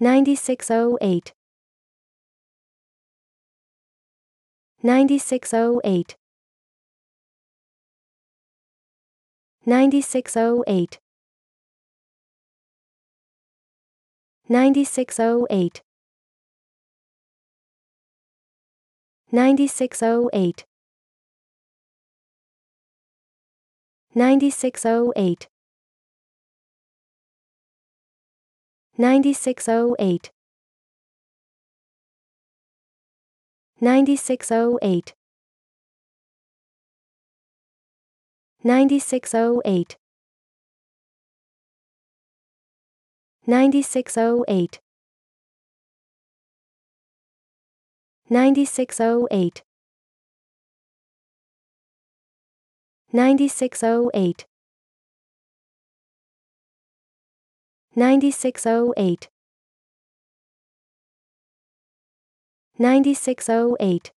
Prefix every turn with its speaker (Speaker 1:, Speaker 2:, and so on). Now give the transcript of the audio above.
Speaker 1: 9608 9608 9608 9608 9608 9608 9608 9608 9608 9608 9608 9608 9608 9608